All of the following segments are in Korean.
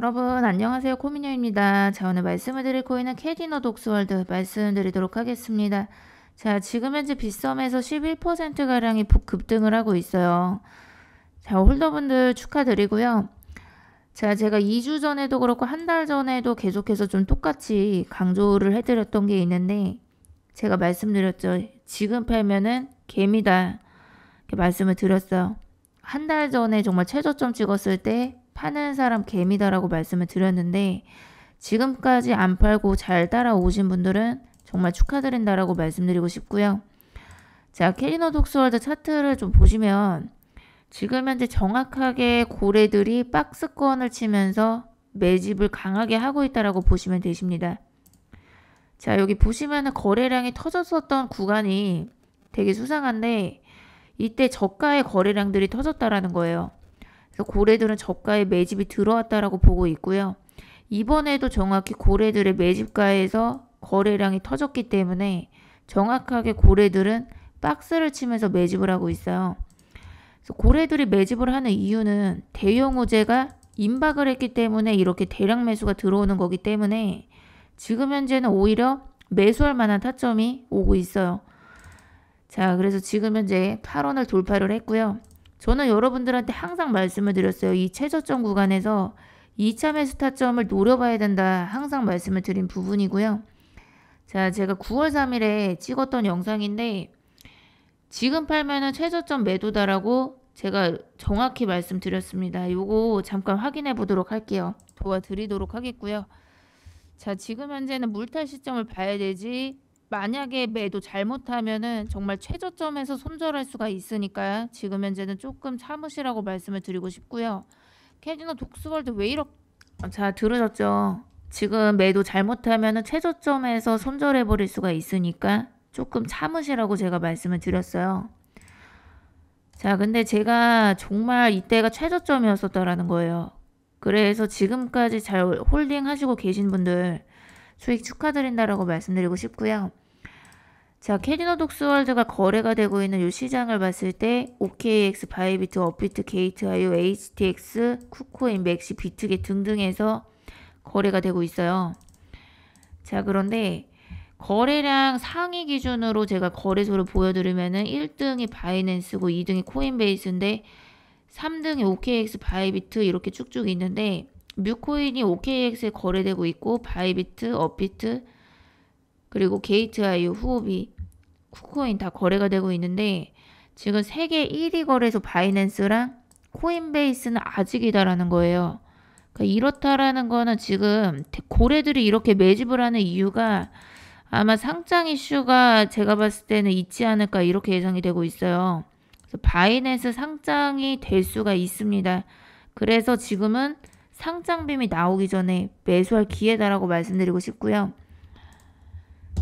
여러분 안녕하세요 코미녀입니다. 자 오늘 말씀을 드릴 코인은 캐디너 독스월드 말씀드리도록 하겠습니다. 자 지금 현재 빗썸에서 11%가량이 급등을 하고 있어요. 자 홀더분들 축하드리고요. 자 제가 2주 전에도 그렇고 한 달 전에도 계속해서 좀 똑같이 강조를 해드렸던 게 있는데 제가 말씀드렸죠. 지금 팔면은 개미다 이렇게 말씀을 드렸어요. 한 달 전에 정말 최저점 찍었을 때 파는 사람 개미다라고 말씀을 드렸는데 지금까지 안 팔고 잘 따라오신 분들은 정말 축하드린다라고 말씀드리고 싶고요. 자, 캐리노 독스월드 차트를 좀 보시면 지금 현재 정확하게 고래들이 박스권을 치면서 매집을 강하게 하고 있다라고 보시면 되십니다. 자, 여기 보시면은 거래량이 터졌었던 구간이 되게 수상한데 이때 저가의 거래량들이 터졌다라는 거예요. 고래들은 저가에 매집이 들어왔다라고 보고 있고요. 이번에도 정확히 고래들의 매집가에서 거래량이 터졌기 때문에 정확하게 고래들은 박스를 치면서 매집을 하고 있어요. 고래들이 매집을 하는 이유는 대형 호재가 임박을 했기 때문에 이렇게 대량 매수가 들어오는 거기 때문에 지금 현재는 오히려 매수할 만한 타점이 오고 있어요. 자, 그래서 지금 현재 8원을 돌파를 했고요. 저는 여러분들한테 항상 말씀을 드렸어요. 이 최저점 구간에서 2차 매수 타점을 노려봐야 된다. 항상 말씀을 드린 부분이고요. 자, 제가 9월 3일에 찍었던 영상인데 지금 팔면은 최저점 매도다라고 제가 정확히 말씀드렸습니다. 요거 잠깐 확인해 보도록 할게요. 도와드리도록 하겠고요. 자, 지금 현재는 물탈 시점을 봐야 되지 만약에 매도 잘못하면은 정말 최저점에서 손절할 수가 있으니까 지금 현재는 조금 참으시라고 말씀을 드리고 싶고요. 캐디노독수월드왜 이렇게 아, 자 들으셨죠? 지금 매도 잘못하면은 최저점에서 손절해 버릴 수가 있으니까 조금 참으시라고 제가 말씀을 드렸어요. 자, 근데 제가 정말 이때가 최저점이었었다라는 거예요. 그래서 지금까지 잘 홀딩 하시고 계신 분들 수익 축하드린다라고 말씀드리고 싶고요. 자, 캐디노 독스월드가 거래가 되고 있는 이 시장을 봤을 때 OKX, 바이비트, 업비트, 게이트아이오, HTX, 쿠코인, 맥시, 비트게 등등에서 거래가 되고 있어요. 자, 그런데 거래량 상위 기준으로 제가 거래소를 보여드리면은 1등이 바이낸스고 2등이 코인베이스인데 3등이 OKX, 바이비트 이렇게 쭉쭉 있는데 뮤코인이 OKX에 거래되고 있고 바이비트, 업비트 그리고 게이트아이오, 후오비, 쿠코인 다 거래가 되고 있는데 지금 세계 1위 거래소 바이낸스랑 코인베이스는 아직이다라는 거예요. 그러니까 이렇다라는 거는 지금 고래들이 이렇게 매집을 하는 이유가 아마 상장 이슈가 제가 봤을 때는 있지 않을까 이렇게 예상이 되고 있어요. 그래서 바이낸스 상장이 될 수가 있습니다. 그래서 지금은 상장빔이 나오기 전에 매수할 기회다라고 말씀드리고 싶고요.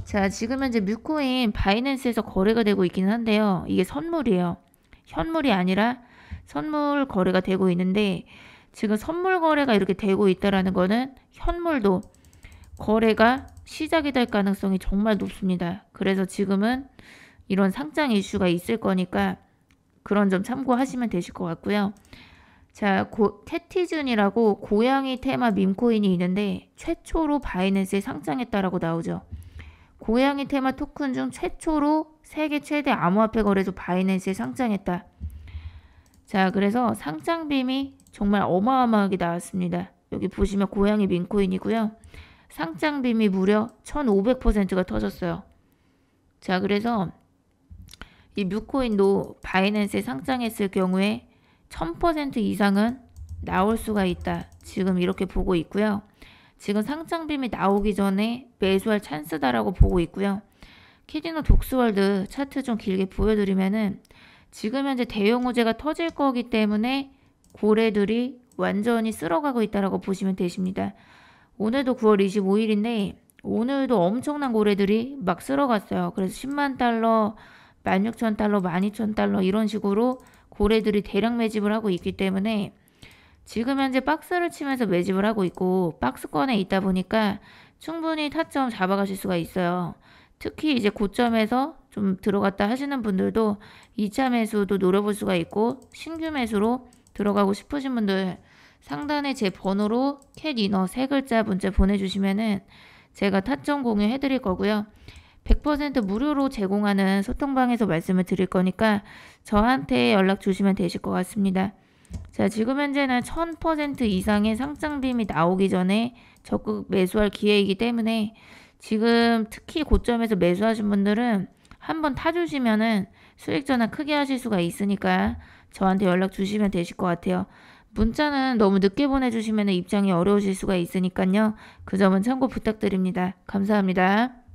자, 지금 현재 뮤코인 바이낸스에서 거래가 되고 있기는 한데요. 이게 선물이에요. 현물이 아니라 선물 거래가 되고 있는데 지금 선물 거래가 이렇게 되고 있다라 거는 현물도 거래가 시작이 될 가능성이 정말 높습니다. 그래서 지금은 이런 상장 이슈가 있을 거니까 그런 점 참고하시면 되실 것 같고요. 자, 고, 테티즌이라고 고양이 테마 밈코인이 있는데 최초로 바이낸스에 상장했다라고 나오죠. 고양이 테마 토큰 중 최초로 세계 최대 암호화폐 거래소 바이낸스에 상장했다. 자, 그래서 상장빔이 정말 어마어마하게 나왔습니다. 여기 보시면 고양이 민코인이고요. 상장빔이 무려 1500%가 터졌어요. 자, 그래서 이 뮤코인도 바이낸스에 상장했을 경우에 1000% 이상은 나올 수가 있다. 지금 이렇게 보고 있고요. 지금 상장빔이 나오기 전에 매수할 찬스다라고 보고 있고요. 캐디노 독스월드 차트 좀 길게 보여드리면은 지금 현재 대형 우재가 터질 거기 때문에 고래들이 완전히 쓸어가고 있다라고 보시면 되십니다. 오늘도 9월 25일인데 오늘도 엄청난 고래들이 막 쓸어갔어요. 그래서 10만 달러, 16,000달러, 12,000달러 이런 식으로 고래들이 대량 매집을 하고 있기 때문에 지금 현재 박스를 치면서 매집을 하고 있고 박스권에 있다 보니까 충분히 타점 잡아가실 수가 있어요. 특히 이제 고점에서 좀 들어갔다 하시는 분들도 2차 매수도 노려볼 수가 있고 신규 매수로 들어가고 싶으신 분들 상단에 제 번호로 캣이너 세 글자 문자 보내주시면은 제가 타점 공유해드릴 거고요. 100% 무료로 제공하는 소통방에서 말씀을 드릴 거니까 저한테 연락 주시면 되실 것 같습니다. 자, 지금 현재는 1000% 이상의 상장빔이 나오기 전에 적극 매수할 기회이기 때문에 지금 특히 고점에서 매수하신 분들은 한번 타주시면은 수익 전환 크게 하실 수가 있으니까 저한테 연락 주시면 되실 것 같아요. 문자는 너무 늦게 보내주시면 입장이 어려우실 수가 있으니까요. 그 점은 참고 부탁드립니다. 감사합니다.